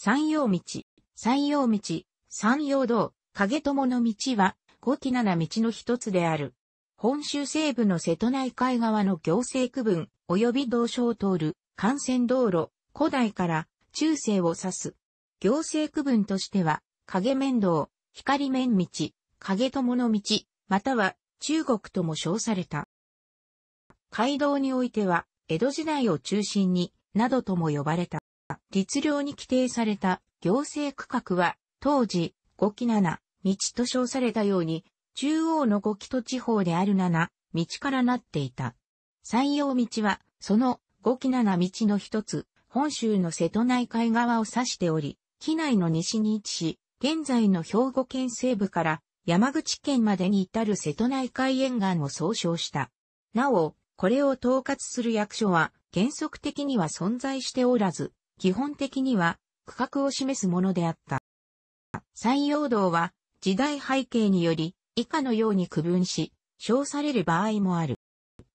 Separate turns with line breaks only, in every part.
山陽道、山陽道、山陽道、影友の道は、五期七道の一つである。本州西部の瀬戸内海側の行政区分、及び道所を通る幹線道路、古代から中世を指す。行政区分としては、影面道、光面道、影友の道、または中国とも称された。街道においては、江戸時代を中心に、などとも呼ばれた。律令に規定された行政区画は、当時、五期七、道と称されたように、中央の五期と地方である七、道からなっていた。山陽道は、その五期七道の一つ、本州の瀬戸内海側を指しており、機内の西に位置し、現在の兵庫県西部から山口県までに至る瀬戸内海沿岸を総称した。なお、これを統括する役所は原則的には存在しておらず、基本的には区画を示すものであった。採用道は時代背景により以下のように区分し、称される場合もある。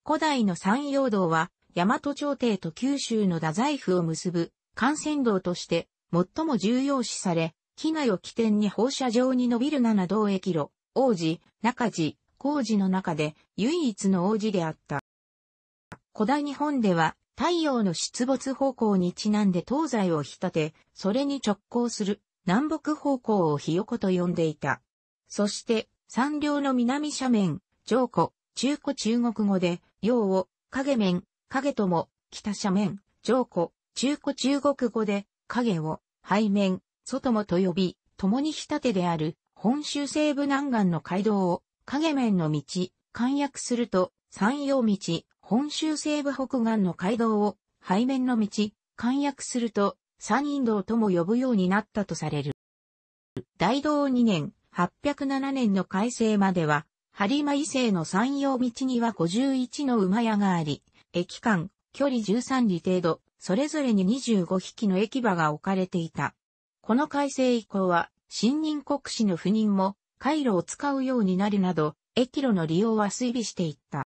古代の山陽道は、大和朝廷と九州の太宰府を結ぶ幹線道として最も重要視され、機内を起点に放射状に伸びる七道駅路、王子、中寺、工事の中で唯一の王子であった。古代日本では太陽の出没方向にちなんで東西を引立て、それに直行する南北方向をひよこと呼んでいた。そして、山稜の南斜面、上古、中古中国語で、陽を、影面、影とも、北斜面、上古、中古中国語で、影を、背面、外もと呼び、共に日立てである、本州西部南岸の街道を、影面の道、簡約すると、山陽道、本州西部北岸の街道を背面の道、簡約すると三陰道とも呼ぶようになったとされる。大道2年、807年の改正までは、播磨伊勢の山陽道には51の馬屋があり、駅間、距離13里程度、それぞれに25匹の駅場が置かれていた。この改正以降は、新任国士の赴任も、回路を使うようになるなど、駅路の利用は推備していった。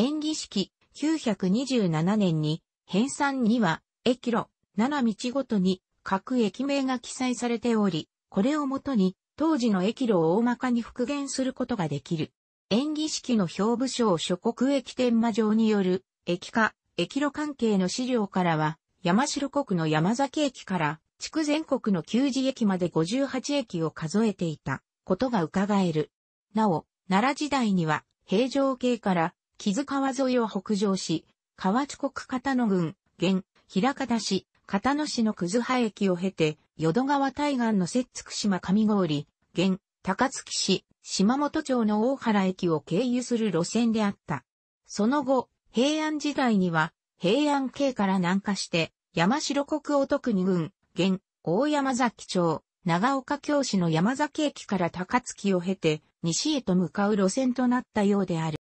演技式927年に、編纂には、駅路、7道ごとに各駅名が記載されており、これをもとに当時の駅路を大まかに復元することができる。演技式の表部賞諸国駅天魔城による駅化、駅路関係の資料からは、山城国の山崎駅から地区全国の旧字駅まで58駅を数えていたことが伺える。なお、奈良時代には平城系から木津川沿いを北上し、河内国片野郡、現、平方市、片野市の葛葉駅を経て、淀川対岸の摂津島上郡、現、高槻市、島本町の大原駅を経由する路線であった。その後、平安時代には、平安京から南下して、山城国大徳に郡、現、大山崎町、長岡京市の山崎駅から高槻を経て、西へと向かう路線となったようである。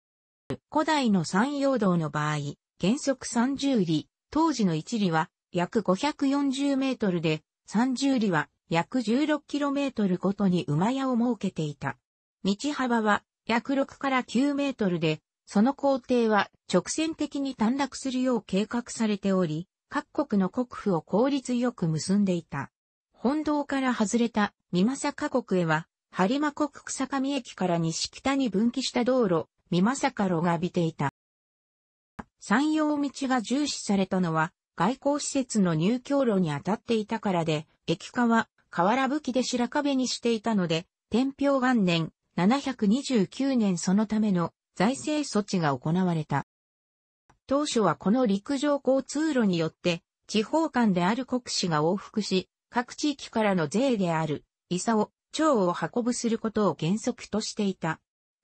古代の山陽道の場合、原則30里、当時の1里は約540メートルで、30里は約16キロメートルごとに馬屋を設けていた。道幅は約6から9メートルで、その工程は直線的に短絡するよう計画されており、各国の国府を効率よく結んでいた。本道から外れた三政国へは、播磨国草上駅から西北に分岐した道路、美正郎がびていた。山陽道が重視されたのは、外交施設の入境路に当たっていたからで、駅化は河原武器で白壁にしていたので、天平元年、729年そのための財政措置が行われた。当初はこの陸上交通路によって、地方間である国士が往復し、各地域からの税である、伊佐を、長を運ぶすることを原則としていた。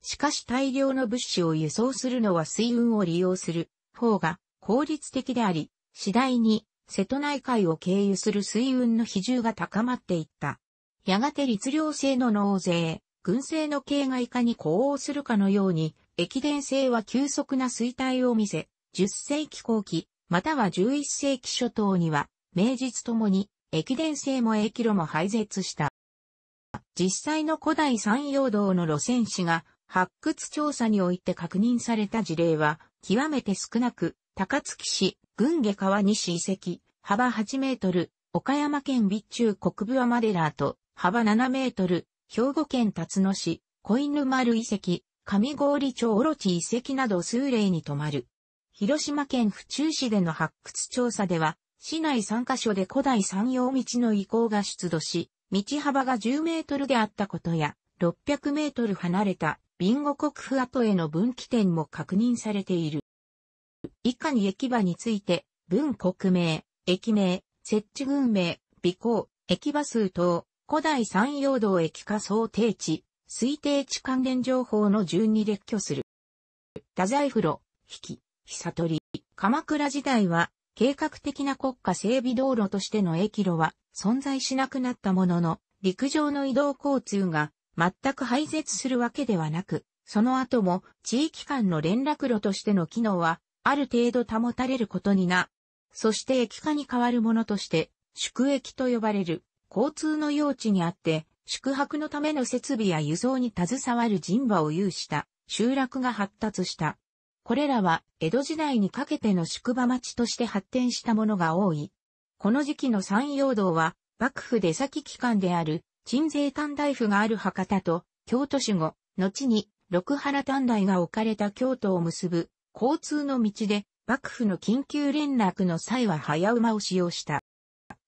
しかし大量の物資を輸送するのは水運を利用する方が効率的であり、次第に瀬戸内海を経由する水運の比重が高まっていった。やがて律令制の納税、軍政の形がいかに呼応するかのように、駅伝制は急速な衰退を見せ、10世紀後期、または11世紀初頭には、名実ともに、駅伝制も駅路も廃絶した。実際の古代山陽道の路線紙が発掘調査において確認された事例は、極めて少なく、高槻市、群下川西遺跡、幅8メートル、岡山県備中国部アマデラーと、幅7メートル、兵庫県辰野市、小犬丸遺跡、上郡町オロチ遺跡など数例に止まる。広島県府中市での発掘調査では、市内3カ所で古代山陽道の遺構が出土し、道幅が10メートルであったことや、600メートル離れたビンゴ国府跡への分岐点も確認されている。以下に駅場について、文国名、駅名、設置群名、備考、駅場数等、古代山陽道駅化想定値、推定値関連情報の順に列挙する。太宰府路、引き、とり、鎌倉時代は、計画的な国家整備道路としての駅路は存在しなくなったものの、陸上の移動交通が全く廃絶するわけではなく、その後も地域間の連絡路としての機能はある程度保たれることにな。そして駅化に代わるものとして、宿駅と呼ばれる交通の用地にあって、宿泊のための設備や輸送に携わる人馬を有した集落が発達した。これらは江戸時代にかけての宿場町として発展したものが多い。この時期の山陽道は幕府出先機関である鎮西短大府がある博多と、京都市後、後に、六原短大が置かれた京都を結ぶ、交通の道で、幕府の緊急連絡の際は早馬を使用した。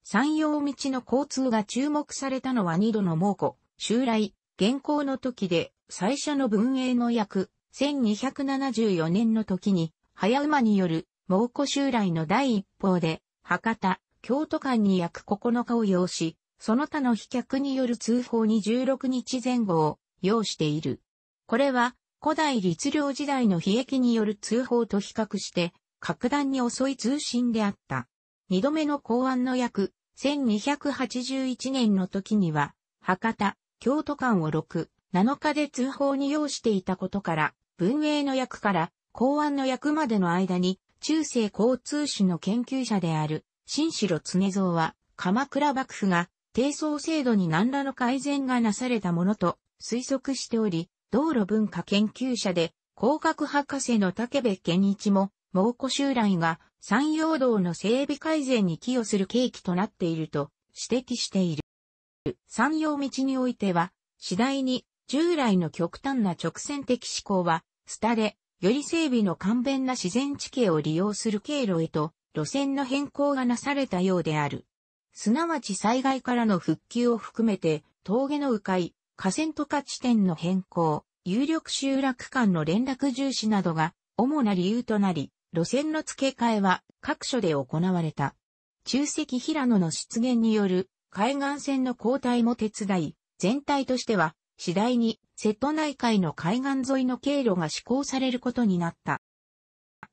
山陽道の交通が注目されたのは二度の猛虎、襲来、現行の時で、最初の文英の役、1274年の時に、早馬による猛虎襲来の第一報で、博多、京都間に約9日を要し、その他の飛脚による通報に16日前後を要している。これは古代律令時代の悲劇による通報と比較して格段に遅い通信であった。二度目の公安の約1281年の時には博多、京都間を6、7日で通報に要していたことから、文英の役から公安の役までの間に中世交通史の研究者である新城常蔵は鎌倉幕府が低層制度に何らの改善がなされたものと推測しており、道路文化研究者で工学博士の竹部健一も、蒙古襲来が山陽道の整備改善に寄与する契機となっていると指摘している。山陽道においては、次第に従来の極端な直線的思考は、廃れ、より整備の簡便な自然地形を利用する経路へと路線の変更がなされたようである。すなわち災害からの復旧を含めて、峠の迂回、河川とか地点の変更、有力集落間の連絡重視などが主な理由となり、路線の付け替えは各所で行われた。中石平野の出現による海岸線の交代も手伝い、全体としては次第に瀬戸内海の海岸沿いの経路が施行されることになった。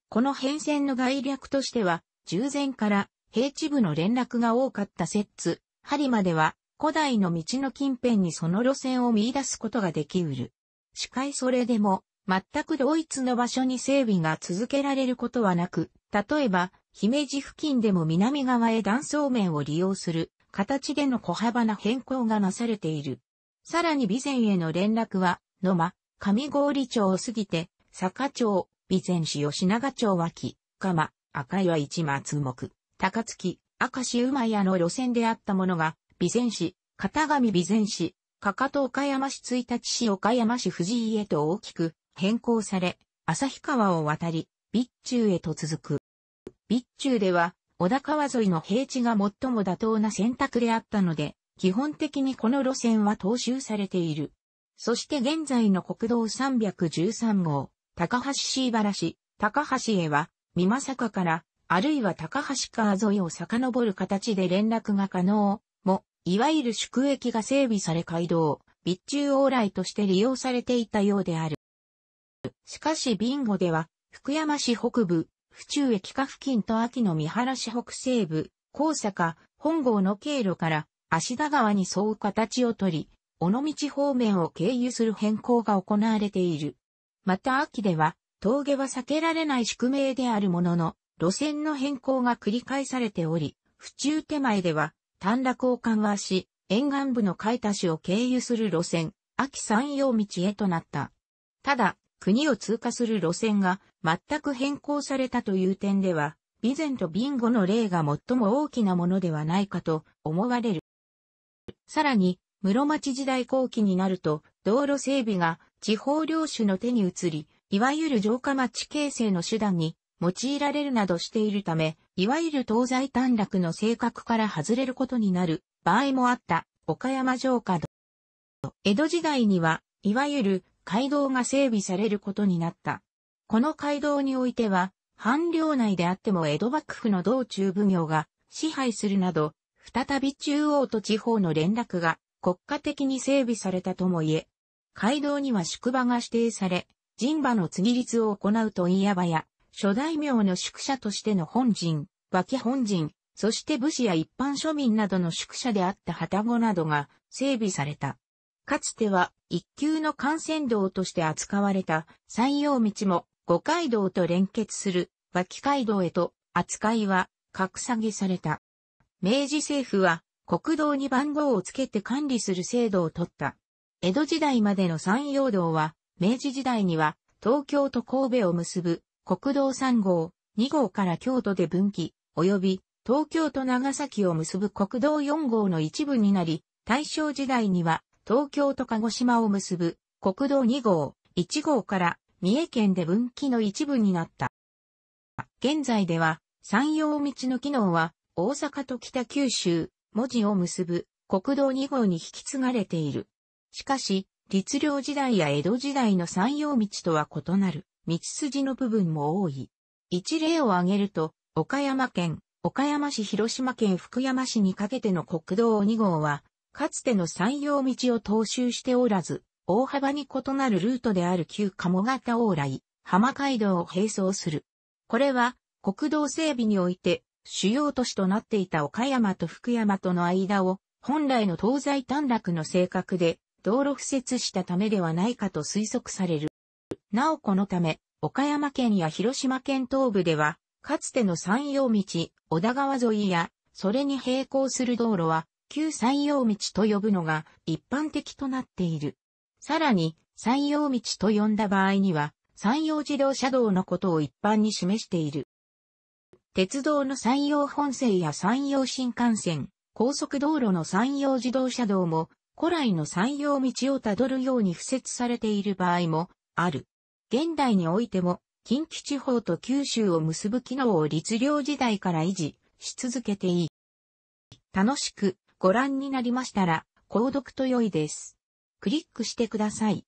この変遷の概略としては、従前から平地部の連絡が多かった摂津、播までは、古代の道の近辺にその路線を見出すことができうる。しかいそれでも、全く同一の場所に整備が続けられることはなく、例えば、姫路付近でも南側へ断層面を利用する形での小幅な変更がなされている。さらに備前への連絡は、野間、上郡町を過ぎて、坂町、備前市吉永町脇、鎌、赤岩市松木。高槻、明石馬屋の路線であったものが、備前市、片上備前市、かかと岡山市一日市岡山市藤井へと大きく変更され、旭川を渡り、備中へと続く。備中では、小田川沿いの平地が最も妥当な選択であったので、基本的にこの路線は踏襲されている。そして現在の国道313号、高橋市原市、高橋へは、美作からあるいは高橋川沿いを遡る形で連絡が可能、も、いわゆる宿駅が整備され街道、備中往来として利用されていたようである。しかしビンゴでは、福山市北部、府中駅下付近と秋の三原市北西部、高坂、本郷の経路から、芦田川に沿う形をとり、尾道方面を経由する変更が行われている。また秋では、峠は避けられない宿命であるものの、路線の変更が繰り返されており、府中手前では、短絡を緩和し、沿岸部の海田市を経由する路線、秋山陽道へとなった。ただ、国を通過する路線が全く変更されたという点では、備前とビンゴの例が最も大きなものではないかと思われる。さらに、室町時代後期になると、道路整備が地方領主の手に移り、いわゆる城下町形成の手段に用いられるなどしているため、いわゆる東西短絡の性格から外れることになる場合もあった岡山城下道。江戸時代には、いわゆる街道が整備されることになった。この街道においては、藩領内であっても江戸幕府の道中奉行が支配するなど、再び中央と地方の連絡が国家的に整備されたともいえ、街道には宿場が指定され、人馬の継ぎ率を行うといやばや諸大名の宿舎としての本陣、脇本陣、そして武士や一般庶民などの宿舎であった旗子などが整備された。かつては一級の幹線道として扱われた山陽道も五街道と連結する脇街道へと扱いは格下げされた。明治政府は国道に番号をつけて管理する制度を取った。江戸時代までの山陽道は明治時代には東京と神戸を結ぶ国道3号、2号から京都で分岐、及び東京と長崎を結ぶ国道4号の一部になり、大正時代には東京と鹿児島を結ぶ国道2号、1号から三重県で分岐の一部になった。現在では山陽道の機能は大阪と北九州、文字を結ぶ国道2号に引き継がれている。しかし、律令時代や江戸時代の山陽道とは異なる。道筋の部分も多い。一例を挙げると、岡山県、岡山市広島県福山市にかけての国道2号は、かつての山陽道を踏襲しておらず、大幅に異なるルートである旧鴨型往来、浜街道を並走する。これは、国道整備において、主要都市となっていた岡山と福山との間を、本来の東西短絡の性格で、道路敷設したためではないかと推測される。なおこのため、岡山県や広島県東部では、かつての山陽道、小田川沿いや、それに並行する道路は、旧山陽道と呼ぶのが一般的となっている。さらに、山陽道と呼んだ場合には、山陽自動車道のことを一般に示している。鉄道の山陽本線や山陽新幹線、高速道路の山陽自動車道も、古来の山陽道をたどるように敷設されている場合もある。現代においても、近畿地方と九州を結ぶ機能を律令時代から維持し続けていい。楽しくご覧になりましたら、購読と良いです。クリックしてください。